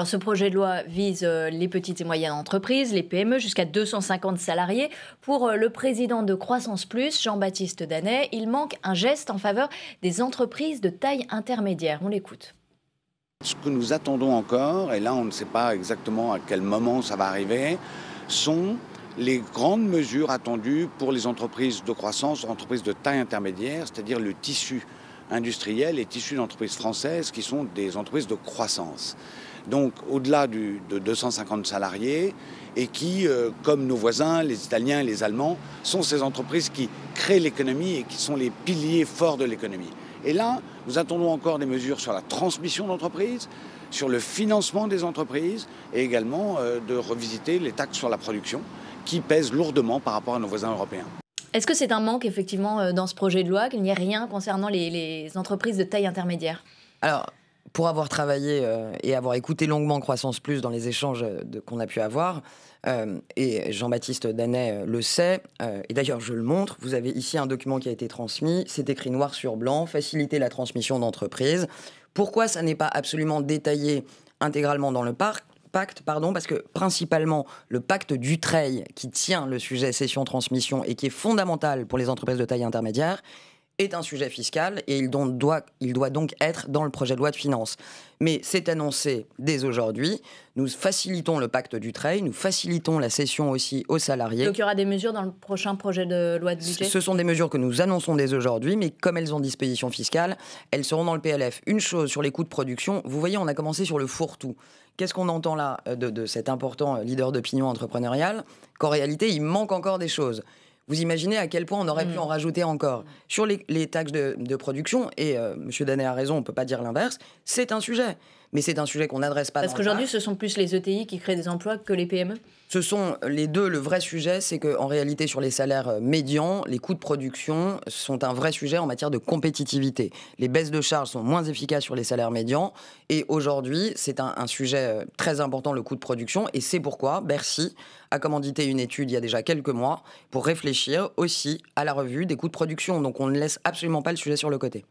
Alors, ce projet de loi vise euh, les petites et moyennes entreprises, les PME, jusqu'à 250 salariés. Pour euh, le président de Croissance Plus, Jean-Baptiste Danet, il manque un geste en faveur des entreprises de taille intermédiaire. On l'écoute. Ce que nous attendons encore, et là on ne sait pas exactement à quel moment ça va arriver, sont les grandes mesures attendues pour les entreprises de croissance, entreprises de taille intermédiaire, c'est-à-dire le tissu industrielle est issue d'entreprises françaises qui sont des entreprises de croissance. Donc au-delà de 250 salariés et qui, euh, comme nos voisins, les Italiens et les Allemands, sont ces entreprises qui créent l'économie et qui sont les piliers forts de l'économie. Et là, nous attendons encore des mesures sur la transmission d'entreprises, sur le financement des entreprises et également euh, de revisiter les taxes sur la production qui pèsent lourdement par rapport à nos voisins européens. Est-ce que c'est un manque, effectivement, euh, dans ce projet de loi, qu'il n'y ait rien concernant les, entreprises de taille intermédiaire Alors, pour avoir travaillé euh, et avoir écouté longuement Croissance Plus dans les échanges euh, qu'on a pu avoir, et Jean-Baptiste Danet le sait, et d'ailleurs je le montre, vous avez ici un document qui a été transmis, c'est écrit noir sur blanc, faciliter la transmission d'entreprises. Pourquoi ça n'est pas absolument détaillé intégralement dans le parc pacte, pardon, parce que principalement le pacte Dutreil qui tient le sujet session transmission et qui est fondamental pour les entreprises de taille intermédiaire, est un sujet fiscal et il, donc doit, il doit donc être dans le projet de loi de finances. Mais c'est annoncé dès aujourd'hui. Nous facilitons le pacte du trade, nous facilitons la cession aussi aux salariés. Donc il y aura des mesures dans le prochain projet de loi de budget Ce sont des mesures que nous annonçons dès aujourd'hui, mais comme elles ont disposition fiscale, elles seront dans le PLF. Une chose sur les coûts de production, vous voyez, on a commencé sur le fourre-tout. Qu'est-ce qu'on entend là euh, de, cet important euh, leader d'opinion entrepreneurial Qu'en réalité, il manque encore des choses. Vous imaginez à quel point on aurait pu mm. en rajouter encore. Sur les, taxes de, production, et euh, Monsieur M. Danet a raison, on ne peut pas dire l'inverse, c'est un sujet mais c'est un sujet qu'on n'adresse pas. Parce qu'aujourd'hui, ce sont plus les ETI qui créent des emplois que les PME Ce sont les deux. Le vrai sujet, c'est qu'en réalité, sur les salaires euh, médians, les coûts de production sont un vrai sujet en matière de compétitivité. Les baisses de charges sont moins efficaces sur les salaires médians. Et aujourd'hui, c'est un, un sujet euh, très important, le coût de production. Et c'est pourquoi Bercy a commandité une étude il y a déjà quelques mois pour réfléchir aussi à la revue des coûts de production. Donc on ne laisse absolument pas le sujet sur le côté.